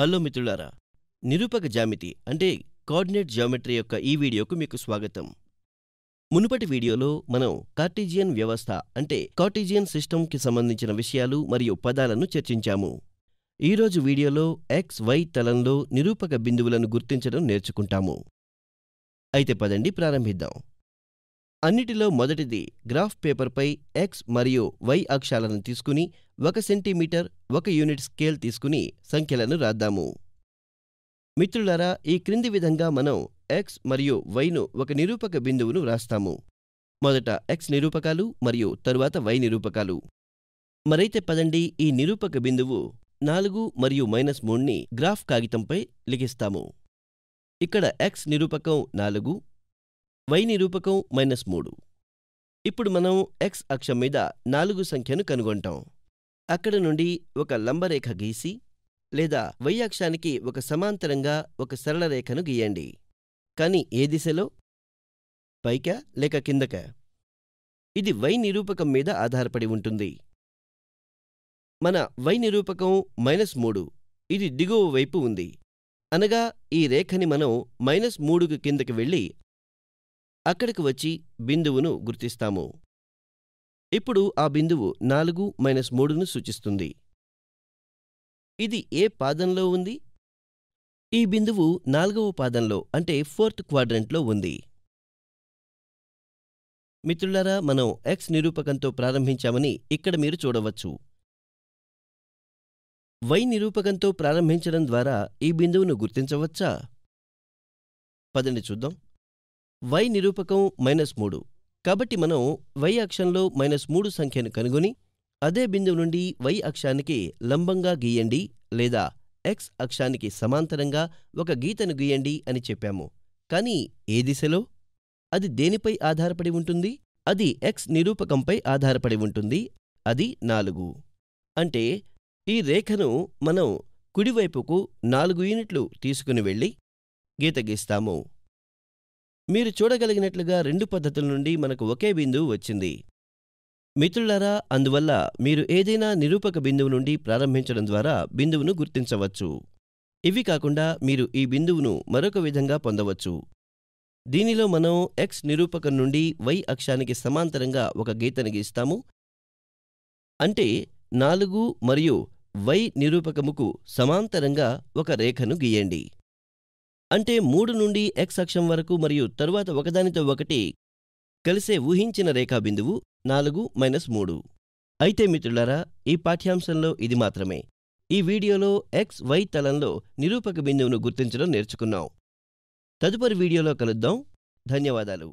hello మిత్రులారా నిరూపక జ్యామితి అంటే కోఆర్డినేట్ జామెట్రీ యొక్క ఈ వీడియోకు మీకు స్వాగతం మునుపటి వీడియోలో మనం కార్టీజియన్ వ్యవస్థ అంటే కార్టీజియన్ సిస్టమ్కి సంబంధించిన విషయాలు మరియు పదాలను చర్చించాము ఈరోజు వీడియోలో ఎక్స్ వై తలంలో నిరూపక బిందువులను గుర్తించడం నేర్చుకుంటాము అయితే పదండి ప్రారంభిద్దాం అన్నిటిలో మొదటిది గ్రాఫ్ పేపర్పై ఎక్స్ మరియు వై అక్షాలను తీసుకుని ఒక సెంటీమీటర్ ఒక యూనిట్ స్కేల్ తీసుకుని సంఖ్యలను రాద్దాము మిత్రులారా ఈ క్రింది విధంగా మనం ఎక్స్ మరియు వైను ఒక నిరూపక బిందువును వ్రాస్తాము మొదట ఎక్స్ నిరూపకాలు మరియు తరువాత వై నిరూపకాలు మరైతే పదండి ఈ నిరూపక బిందువు నాలుగు మరియు మైనస్ మూడ్ని గ్రాఫ్ కాగితంపై లిఖిస్తాము ఇక్కడ ఎక్స్ నిరూపకం నాలుగు వై నిరూపకం మైనస్ మూడు ఇప్పుడు మనం ఎక్స్ అక్షం మీద నాలుగు సంఖ్యను కనుగొంటాం అక్కడ నుండి ఒక లంబరేఖ గీసి లేదా వై అక్షానికి ఒక సమాంతరంగా ఒక సరళ రేఖను గీయండి కాని ఏ దిశలో పైకా లేక కిందక ఇది వై నిరూపకం మీద ఆధారపడి ఉంటుంది మన వై నిరూపకం మైనస్ మూడు ఇది దిగువ వైపు ఉంది అనగా ఈ రేఖని మనం మైనస్ మూడుకు కిందకి వెళ్ళి అక్కడికి వచ్చి బిందువును గుర్తిస్తాము ఇప్పుడు ఆ బిందువు నాలుగు మైనస్ మూడును సూచిస్తుంది ఇది ఏ పాదంలో ఉంది ఈ బిందువు నాలుగవ పాదంలో అంటే ఫోర్త్ క్వాడ్రంట్లో ఉంది మిత్రులారా మనం ఎక్స్ నిరూపకంతో ప్రారంభించామని ఇక్కడ మీరు చూడవచ్చు వై నిరూపకంతో ప్రారంభించడం ద్వారా ఈ బిందువును గుర్తించవచ్చా పదండి చూద్దాం వై నిరూపకం మైనస్ మూడు కాబట్టి మనం వై అక్షంలో మైనస్ మూడు సంఖ్యను కనుగొని అదే బిందువు నుండి వై అక్షానికి లంబంగా గీయండి లేదా ఎక్స్ అక్షానికి సమాంతరంగా ఒక గీతను గీయండి అని చెప్పాము కానీ ఏ దిశలో అది దేనిపై ఆధారపడి ఉంటుంది అది ఎక్స్ నిరూపకంపై ఆధారపడి ఉంటుంది అది నాలుగు అంటే ఈ రేఖను మనం కుడివైపుకు నాలుగు యూనిట్లు తీసుకుని వెళ్ళి గీత గీస్తాము మీరు చూడగలిగినట్లుగా రెండు పద్ధతుల నుండి మనకు ఒకే బిందువు వచ్చింది మిత్రులరా అందువల్ల మీరు ఏదైనా నిరూపక బిందువు నుండి ప్రారంభించడం ద్వారా బిందువును గుర్తించవచ్చు ఇవి కాకుండా మీరు ఈ బిందువును మరొక విధంగా పొందవచ్చు దీనిలో మనం ఎక్స్ నిరూపకం నుండి వై అక్షానికి సమాంతరంగా ఒక గీతను గీస్తాము అంటే నాలుగు మరియు వై నిరూపకముకు సమాంతరంగా ఒక రేఖను గీయండి అంటే మూడు నుండి ఎక్స్ అక్షం వరకు మరియు తరువాత ఒకదానితో ఒకటి కలిసే ఊహించిన రేఖాబిందువు నాలుగు మైనస్ మూడు అయితే మిత్రులారా ఈ పాఠ్యాంశంలో ఇది మాత్రమే ఈ వీడియోలో ఎక్స్ వై తలంలో నిరూపక బిందువును గుర్తించడం నేర్చుకున్నాం తదుపరి వీడియోలో కలుద్దాం ధన్యవాదాలు